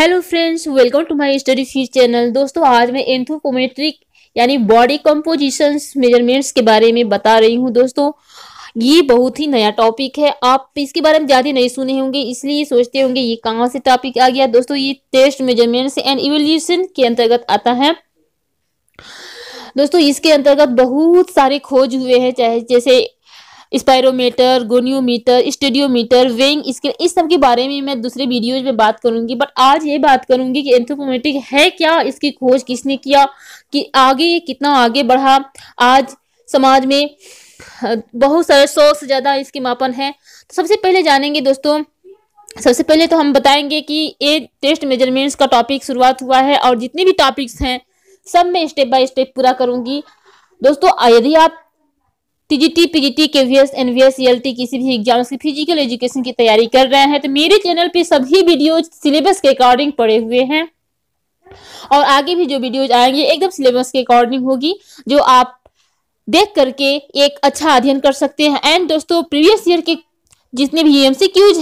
hello friends welcome to my study fuse channel दोस्तों आज मैं एंथ्रोपोमेट्रिक यानी बॉडी कंपोजिशन मेजरमेंट्स के बारे में बता रही हूं दोस्तों ये बहुत ही नया टॉपिक है आप इसके बारे में ज़्यादा नहीं सुने होंगे इसलिए सोचते होंगे ये कहां से टॉपिक आ गया दोस्तों ये टेस्ट मेजरमेंट्स एंड इवोल्यूशन के अंतर्गत आता है दोस्तों इसके अंतर्गत बहुत सारे खोज हुए हैं चाहे जैसे spirometer goniometer stadiometer weighing scale इस सब के बारे में मैं दूसरे वीडियोज में बात करूंगी बट आज ये बात करूंगी कि एंथ्रोपोमेट्रिक है क्या इसकी खोज किसने किया कि आगे कितना आगे बढ़ा आज समाज में बहुत सारे सौ से ज़्यादा इसके मापन है तो सबसे पहले जानेंगे दोस्तों सबसे पहले तो हम बताएंगे कि ये टेस्ट मेजरमेंट्स का टॉपिक शुरुआत हुआ है और जितने भी टॉपिक्स हैं सब मैं स्टेप बाय स्टेप पूरा करूंगी दोस्तों यदि आप TGT PGT KVS NVS CLT किसी भी एग्जाम की फिजिकल एजुकेशन की तैयारी कर रहे हैं तो मेरे चैनल पे सभी वीडियो सिलेबस के अकॉर्डिंग पड़े हुए हैं और आगे भी जो वीडियोज आएंगे एकदम सिलेबस के अकॉर्डिंग होगी जो आप देख करके एक अच्छा अध्ययन कर सकते हैं एंड दोस्तों प्रीवियस ईयर के जितने भी एम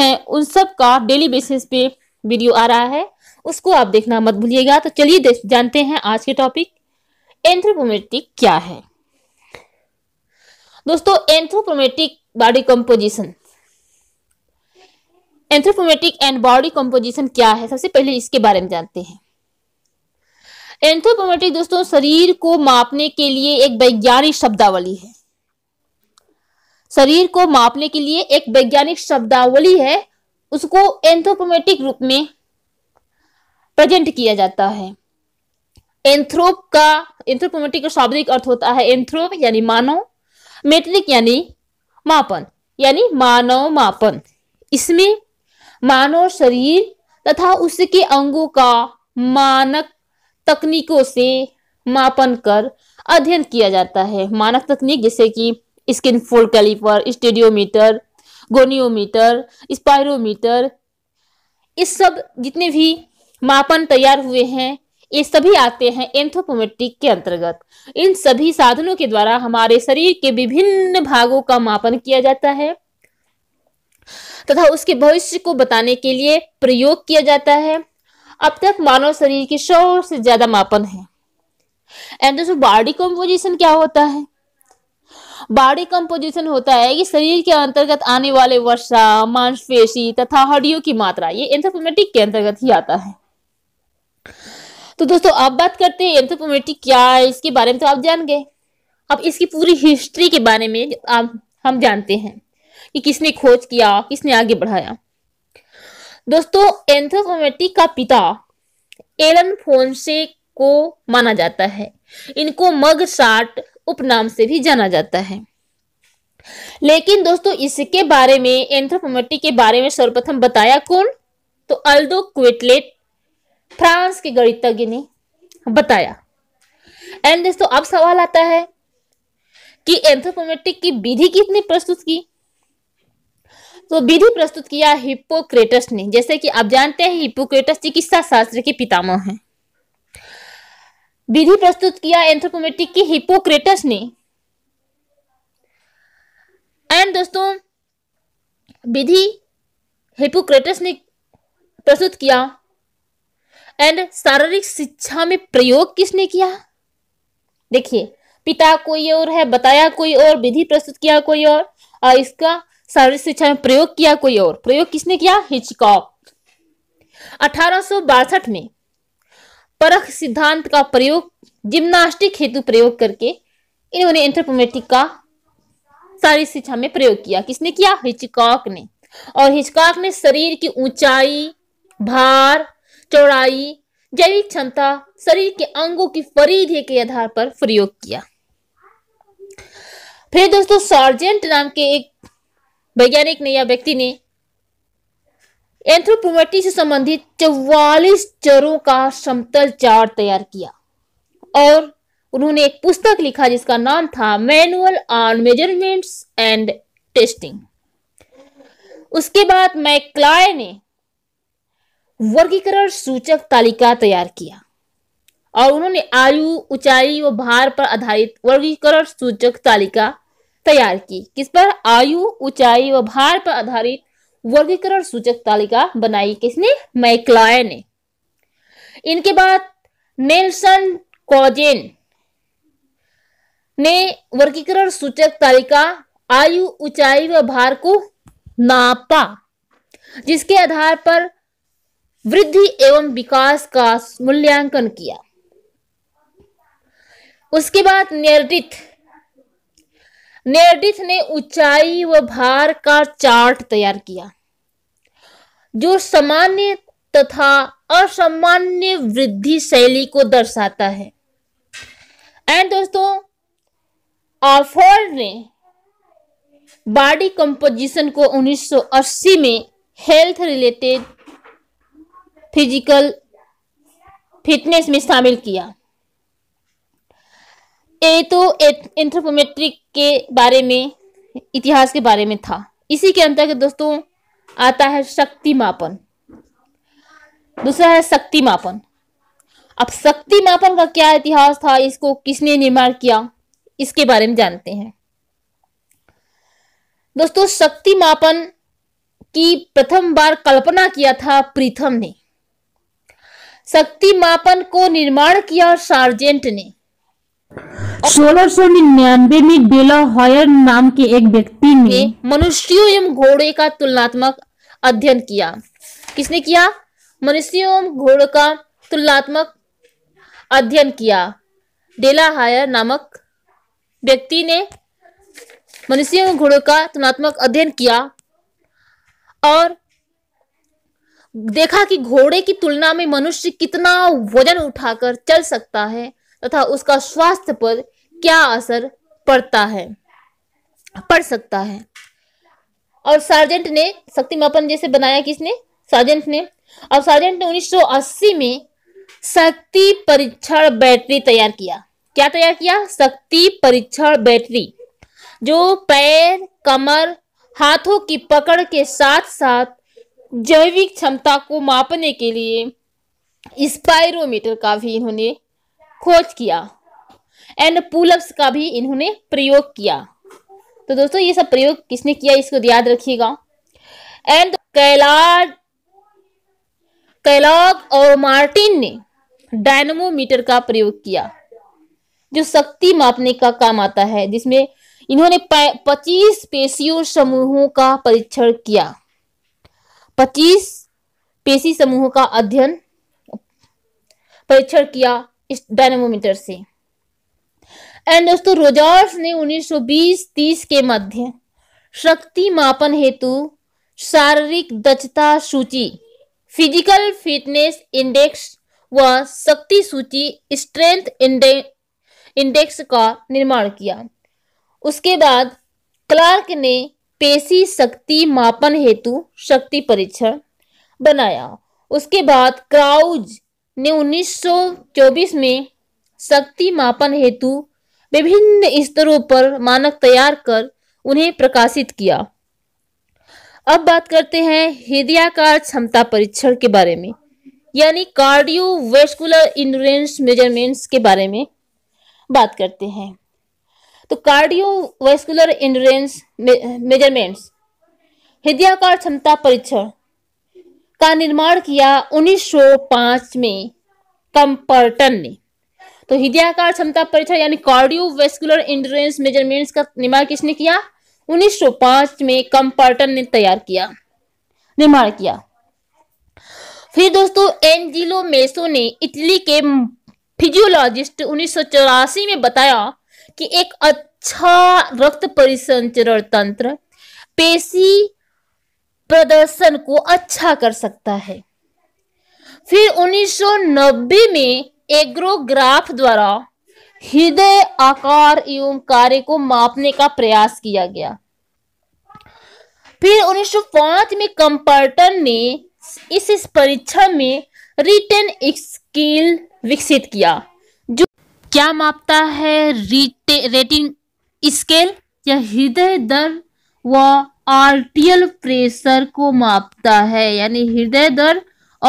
हैं उन सब का डेली बेसिस पे वीडियो आ रहा है उसको आप देखना मत भूलिएगा तो चलिए जानते हैं आज के टॉपिक एंथ्रोपोमेट्रिक क्या है दोस्तों anthropometric body composition anthropometric and body composition क्या है सबसे पहले इसके बारे में जानते हैं एंथ्रोपोमेट्रिक दोस्तों शरीर को मापने के लिए एक वैज्ञानिक शब्दावली है शरीर को मापने के लिए एक वैज्ञानिक शब्दावली है उसको एंथ्रोपोमेटिक रूप में प्रेजेंट किया जाता है एंथ्रोप का एंथ्रोपोमेटिक का शाब्दिक अर्थ होता है एंथ्रोप यानी मानव मेट्रिक यानी मापन यानी मानव मापन इसमें मानव शरीर तथा उसके अंगों का मानक तकनीकों से मापन कर अध्ययन किया जाता है मानक तकनीक जैसे कि skin fold caliper stadiometer goniometer spirometer इस सब जितने भी मापन तैयार हुए हैं ये सभी आते हैं एंथोपोमेट्रिक के अंतर्गत इन सभी साधनों के द्वारा हमारे शरीर के विभिन्न भागों का मापन किया जाता है तथा उसके भविष्य को बताने के लिए प्रयोग किया जाता है अब तक मानव शरीर के सौ से ज्यादा मापन है एंड दोस्तों बॉडी कंपोजिशन क्या होता है बॉडी कंपोजिशन होता है कि शरीर के अंतर्गत आने वाले वर्षा मांसपेशी तथा हड्डियों की मात्रा ये एंथोपोमेटिक के अंतर्गत ही आता है तो दोस्तों अब बात करते हैं एंथ्रोपोमेट्री क्या है इसके बारे में तो आप जान गए अब इसकी पूरी हिस्ट्री के बारे में आप हम जानते हैं कि किसने खोज किया किसने आगे बढ़ाया दोस्तों एंथ्रोपोमेट्री का पिता एलन फोनसे को माना जाता है इनको मग साट उपनाम से भी जाना जाता है लेकिन दोस्तों इसके बारे में एंथ्रोपोमेट्री के बारे में सर्वप्रथम बताया कौन तो अल्दो क्वेटलेट फ्रांस के गणितज्ञ ने बताया एंड दोस्तों अब सवाल आता है कि एंथ्रोपोमेट्रिक की विधि कितने प्रस्तुत की तो विधि प्रस्तुत किया हिप्पोक्रेटस ने जैसे कि आप जानते हैं हिप्पोक्रेटस चिकित्सा शास्त्र के पितामह हैं विधि प्रस्तुत किया एंथ्रोपोमेट्रिक की हिप्पोक्रेटस ने एंड दोस्तों विधि हिप्पोक्रेटस ने प्रस्तुत किया एंड शारीरिक शिक्षा में प्रयोग किसने किया देखिए पिता कोई और है बताया कोई और विधि प्रस्तुत किया कोई और आ, इसका शारीरिक शिक्षा में प्रयोग किया कोई और प्रयोग किसने किया हिचकॉक अठारह में परख सिद्धांत का प्रयोग जिम्नास्टिक हेतु प्रयोग करके इन्होंने एंथ्रोपोमेटिक का शारीरिक शिक्षा में प्रयोग किया किसने किया हिचकॉक ने और हिचकॉक ने शरीर की ऊंचाई भार चौड़ाई जैविक क्षमता शरीर के अंगों की परिधि के आधार पर प्रयोग किया फिर दोस्तों सार्जेंट नाम के एक वैज्ञानिक ने या व्यक्ति ने एंथ्रोपोमेटी से संबंधित चौवालीस चरों का समतल चार्ट तैयार किया और उन्होंने एक पुस्तक लिखा जिसका नाम था manual on measurements and testing उसके बाद मैक्लाय ने वर्गीकरण सूचक तालिका तैयार किया और उन्होंने आयु ऊंचाई व भार पर आधारित वर्गीकरण सूचक तालिका तैयार की किस पर आयु ऊंचाई व भार पर आधारित वर्गीकरण सूचक तालिका बनाई किसने मैकलाय ने इनके बाद नेल्सन कॉजेन ने वर्गीकरण सूचक तालिका आयु ऊंचाई व भार को नापा जिसके आधार पर वृद्धि एवं विकास का मूल्यांकन किया उसके बाद नेरडिथ नेरडिथ ने ऊंचाई व भार का चार्ट तैयार किया जो सामान्य तथा असामान्य वृद्धि शैली को दर्शाता है एंड दोस्तों ऑफर ने बॉडी कंपोजिशन को 1980 में हेल्थ रिलेटेड फिजिकल फिटनेस में शामिल किया ए तो एंथ्रोपोमेट्रिक के बारे में इतिहास के बारे में था इसी के अंतर्गत दोस्तों आता है शक्ति मापन दूसरा है शक्ति मापन अब शक्ति मापन का क्या इतिहास था इसको किसने निर्माण किया इसके बारे में जानते हैं दोस्तों शक्ति मापन की प्रथम बार कल्पना किया था प्रीथम ने शक्ति मापन को निर्माण किया सार्जेंट ने निन्यानवे में बेला हॉयर नाम के एक व्यक्ति ने मनुष्यों एवं घोड़े का तुलनात्मक अध्ययन किया किसने किया मनुष्यों एवं घोड़े का तुलनात्मक अध्ययन किया डेला हायर नामक व्यक्ति ने मनुष्यों एवं घोड़ों का तुलनात्मक अध्ययन किया और देखा कि घोड़े की तुलना में मनुष्य कितना वजन उठाकर चल सकता है तथा उसका स्वास्थ्य पर क्या असर पड़ता है पड़ सकता है और सार्जेंट ने शक्ति मापन जैसे बनाया किसने सार्जेंट ने और सार्जेंट ने 1980 में शक्ति परीक्षण बैटरी तैयार किया क्या तैयार किया शक्ति परीक्षण बैटरी जो पैर कमर हाथों की पकड़ के साथ साथ जैविक क्षमता को मापने के लिए स्पायरोमीटर का भी इन्होंने खोज किया एंड पुलअप्स का भी इन्होंने प्रयोग किया तो दोस्तों ये सब प्रयोग किसने किया इसको याद रखिएगा एंड कैलाड कैलॉग और मार्टिन ने डायनमोमीटर का प्रयोग किया जो शक्ति मापने का काम आता है जिसमें इन्होंने 25 पेशियों समूहों का परीक्षण किया पच्चीस पेशी समूह का अध्ययन परीक्षण किया इस डायनेमोमीटर से एंड दोस्तों रोजर्स ने 1920-30 के मध्य शक्ति मापन हेतु शारीरिक दक्षता सूची फिजिकल फिटनेस इंडेक्स व शक्ति सूची स्ट्रेंथ इंडेक्स का निर्माण किया उसके बाद क्लार्क ने पेशी शक्ति मापन हेतु शक्ति परीक्षण बनाया उसके बाद क्राउज ने 1924 में शक्ति मापन हेतु विभिन्न स्तरों पर मानक तैयार कर उन्हें प्रकाशित किया अब बात करते हैं हृदयाकार क्षमता परीक्षण के बारे में यानी कार्डियो वेस्कुलर इंडोरेंस मेजरमेंट्स के बारे में बात करते हैं तो कार्डियोवैस्कुलर इंडोरेंस मेजरमेंट्स हृदयाकार क्षमता परीक्षण का निर्माण किया 1905 में कंपर्टन ने तो हृदयाकार क्षमता परीक्षण यानी कार्डियोवैस्कुलर इंडोरेंस मेजरमेंट्स का निर्माण किसने किया 1905 में कंपर्टन ने तैयार किया निर्माण किया फिर दोस्तों एंजिलो मेसो ने इटली के फिजियोलॉजिस्ट उन्नीस में बताया कि एक अच्छा रक्त परिसंचरण तंत्र पेशी प्रदर्शन को अच्छा कर सकता है फिर 1990 में एग्रोग्राफ द्वारा हृदय आकार एवं कार्य को मापने का प्रयास किया गया फिर 1905 में कंपर्टन ने इस, इस परीक्षा में रिटर्न स्किल विकसित किया क्या मापता है रेटिन स्केल या हृदय दर व आर्टियल प्रेशर को मापता है यानी हृदय दर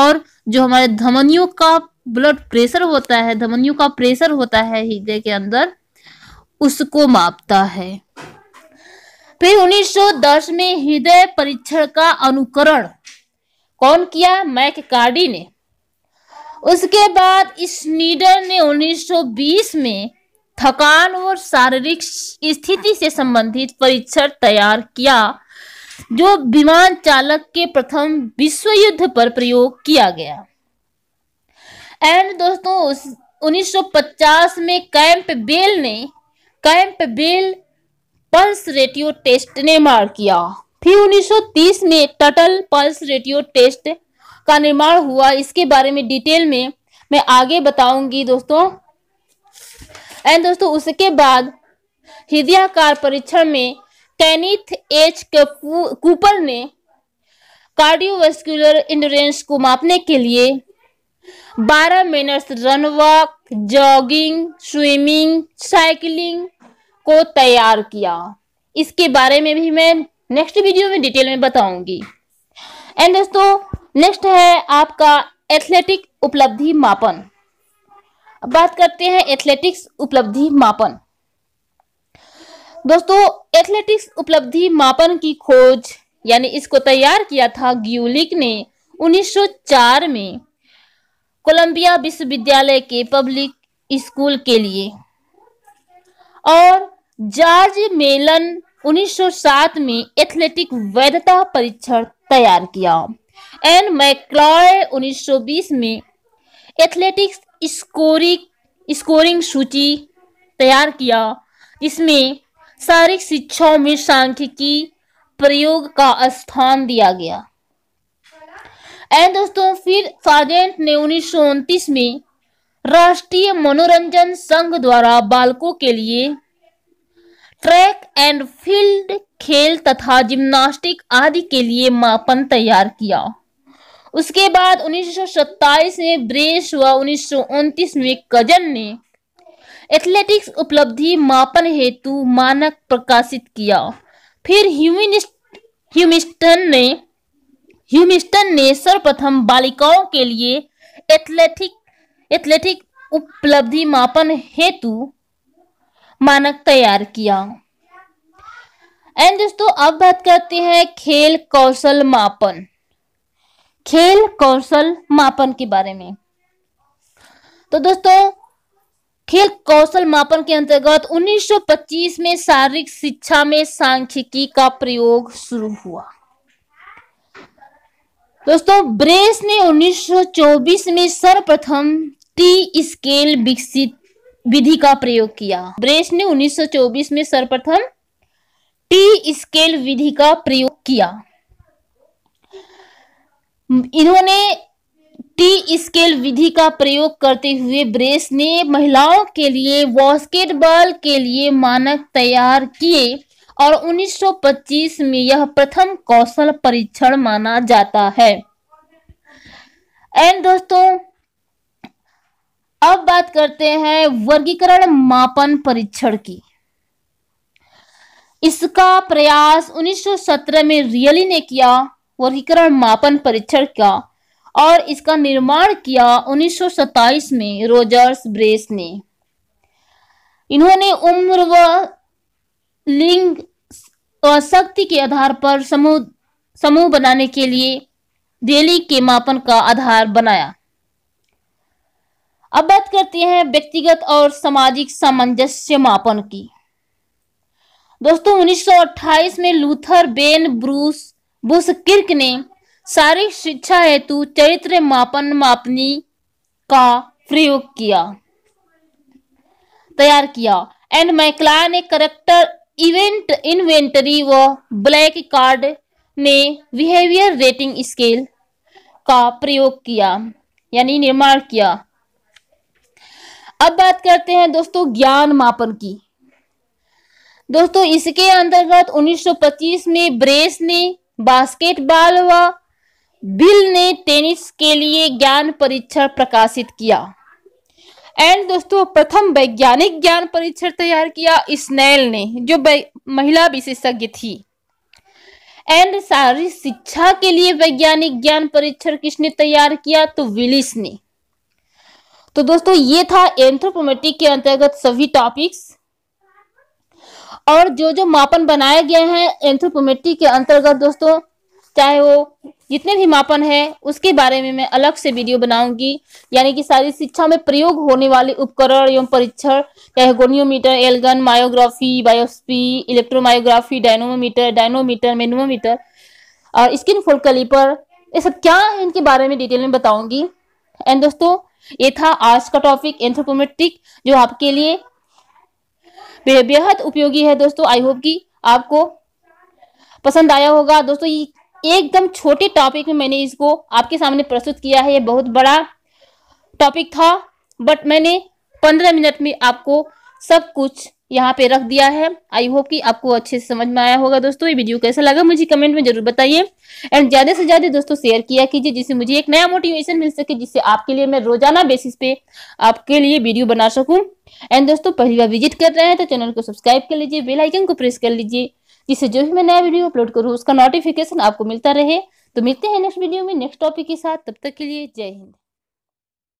और जो हमारे धमनियों का ब्लड प्रेशर होता है धमनियों का प्रेशर होता है हृदय के अंदर उसको मापता है फिर 1910 में हृदय परीक्षण का अनुकरण कौन किया मैक कार्डी ने उसके बाद स्नीडर ने 1920 में थकान और शारीरिक स्थिति से संबंधित परीक्षण तैयार किया जो विमान चालक के प्रथम विश्व युद्ध पर प्रयोग किया गया एंड दोस्तों 1950 में कैंप बेल ने Campbell pulse ratio test ने मार किया फिर 1930 में टटल पल्स रेडियो टेस्ट का निर्माण हुआ इसके बारे में डिटेल में मैं आगे बताऊंगी दोस्तों एंड दोस्तों उसके बाद हृदयाकार परीक्षण में कैनिथ एच कूपर ने कार्डियोवेस्कुलर इंडोरेंस को मापने के लिए 12 minutes run walk jogging swimming cycling को तैयार किया इसके बारे में भी मैं नेक्स्ट वीडियो में डिटेल में बताऊंगी एंड दोस्तों नेक्स्ट है आपका एथलेटिक उपलब्धि मापन अब बात करते हैं एथलेटिक्स उपलब्धि मापन दोस्तों एथलेटिक्स उपलब्धि मापन की खोज यानी इसको तैयार किया था ग्यूलिक ने 1904 में कोलंबिया विश्वविद्यालय के पब्लिक स्कूल के लिए और जॉर्ज मेलन 1907 में एथलेटिक वैधता परीक्षण तैयार किया एन मैक्लॉय 1920 में एथलेटिक्स स्कोरिंग स्कोरिंग सूची तैयार किया जिसमें शारीरिक शिक्षाओं में सांख्यिकी प्रयोग का स्थान दिया गया एंड दोस्तों फिर सार्जेंट ने उन्नीस में राष्ट्रीय मनोरंजन संघ द्वारा बालकों के लिए ट्रैक एंड फील्ड खेल तथा जिम्नास्टिक आदि के लिए मापन तैयार किया उसके बाद 1927 में ब्रेस व उन्नीस में कजन ने एथलेटिक्स उपलब्धि मापन हेतु मानक प्रकाशित किया फिर ह्यूमिस्टन ने ह्यूमिस्टन ने सर्वप्रथम बालिकाओं के लिए एथलेटिक एथलेटिक उपलब्धि मापन हेतु मानक तैयार किया एंड दोस्तों अब बात करते हैं खेल कौशल मापन खेल कौशल मापन के बारे में तो दोस्तों खेल कौशल मापन के अंतर्गत 1925 में शारीरिक शिक्षा में सांख्यिकी का प्रयोग शुरू हुआ दोस्तों ब्रेस ने 1924 में सर्वप्रथम टी स्केल विकसित विधि का प्रयोग किया ब्रेस ने 1924 में सर्वप्रथम टी स्केल विधि का प्रयोग किया इन्होंने टी स्केल विधि का प्रयोग करते हुए ब्रेस ने महिलाओं के लिए बास्केटबॉल के लिए मानक तैयार किए और 1925 में यह प्रथम कौशल परीक्षण माना जाता है एंड दोस्तों अब बात करते हैं वर्गीकरण मापन परीक्षण की इसका प्रयास 1917 में रियली ने किया वर्गीकरण मापन परीक्षण का और इसका निर्माण किया 1927 में रोजर्स ब्रेस ने इन्होंने उम्र व लिंग शक्ति के आधार पर समूह समूह बनाने के लिए रैली के मापन का आधार बनाया अब बात करते हैं व्यक्तिगत और सामाजिक सामंजस्य मापन की दोस्तों 1928 में लूथर बेन ब्रूस बुस किर्क ने सारी शिक्षा हेतु चरित्र मापन मापनी का प्रयोग किया तैयार किया एंड मैकला ने करेक्टर इवेंट इन्वेंटरी व ब्लैक कार्ड ने बिहेवियर रेटिंग स्केल का प्रयोग किया यानी निर्माण किया अब बात करते हैं दोस्तों ज्ञान मापन की दोस्तों इसके अंतर्गत 1925 में ब्रेस ने बास्केटबॉल व बिल ने टेनिस के लिए ज्ञान परीक्षण प्रकाशित किया एंड दोस्तों प्रथम वैज्ञानिक ज्ञान परीक्षण तैयार किया स्नेल ने जो महिला विशेषज्ञ थी एंड सारी शिक्षा के लिए वैज्ञानिक ज्ञान परीक्षण किसने तैयार किया तो विलिस ने तो दोस्तों ये था एंथ्रोपोमेटिक के अंतर्गत सभी टॉपिक्स और जो जो मापन बनाए गए हैं एंथ्रोपोमेट्री के अंतर्गत दोस्तों चाहे वो जितने भी मापन है उसके बारे में मैं अलग से वीडियो बनाऊंगी यानी कि सारी शिक्षा में प्रयोग होने वाले उपकरण एवं परीक्षण चाहे गोनियोमीटर एलगन myography biopsy electromyography dynamometer dynamometer manometer और स्किन फोल्ड कलीपर ये सब क्या है इनके बारे में डिटेल में बताऊंगी एंड दोस्तों ये था आज का टॉपिक एंथ्रोपोमेट्रिक जो आपके लिए बेहद उपयोगी है दोस्तों आई होप कि आपको पसंद आया होगा दोस्तों ये एकदम छोटे टॉपिक में मैंने इसको आपके सामने प्रस्तुत किया है ये बहुत बड़ा टॉपिक था बट मैंने पंद्रह मिनट में आपको सब कुछ यहाँ पे रख दिया है आई होप कि आपको अच्छे से समझ में आया होगा दोस्तों ये वीडियो कैसा लगा मुझे कमेंट में जरूर बताइए एंड ज्यादा से ज्यादा दोस्तों शेयर किया कीजिए जिससे मुझे एक नया मोटिवेशन मिल सके जिससे आपके लिए मैं रोजाना बेसिस पे आपके लिए वीडियो बना सकूं एंड दोस्तों पहली बार विजिट कर रहे हैं तो चैनल को सब्सक्राइब कर लीजिए बेलाइकन को प्रेस कर लीजिए जिससे जो भी मैं नया वीडियो अपलोड करूँ उसका नोटिफिकेशन आपको मिलता रहे तो मिलते हैं नेक्स्ट वीडियो में नेक्स्ट टॉपिक के साथ तब तक के लिए जय हिंद